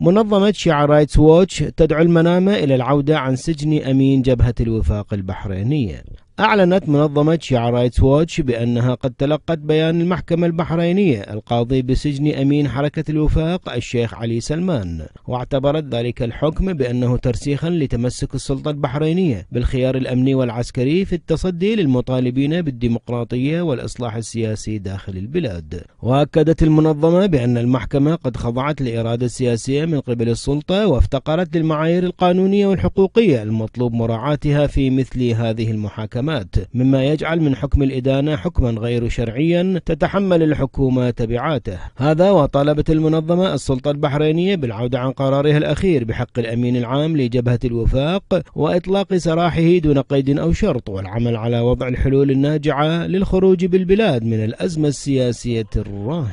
منظمة شيعة رايتس ووتش تدعو المنامة إلى العودة عن سجن أمين جبهة الوفاق البحرينية أعلنت منظمة شيعة رايتس ووتش بأنها قد تلقت بيان المحكمة البحرينية القاضي بسجن أمين حركة الوفاق الشيخ علي سلمان واعتبرت ذلك الحكم بأنه ترسيخا لتمسك السلطة البحرينية بالخيار الأمني والعسكري في التصدي للمطالبين بالديمقراطية والإصلاح السياسي داخل البلاد وأكدت المنظمة بأن المحكمة قد خضعت لإرادة سياسية من قبل السلطة وافتقرت للمعايير القانونية والحقوقية المطلوب مراعاتها في مثل هذه المحاكمات الخدمات مما يجعل من حكم الإدانة حكما غير شرعيا تتحمل الحكومة تبعاته هذا وطالبت المنظمة السلطة البحرينية بالعودة عن قرارها الأخير بحق الأمين العام لجبهة الوفاق وإطلاق سراحه دون قيد أو شرط والعمل على وضع الحلول الناجعة للخروج بالبلاد من الأزمة السياسية الراهنة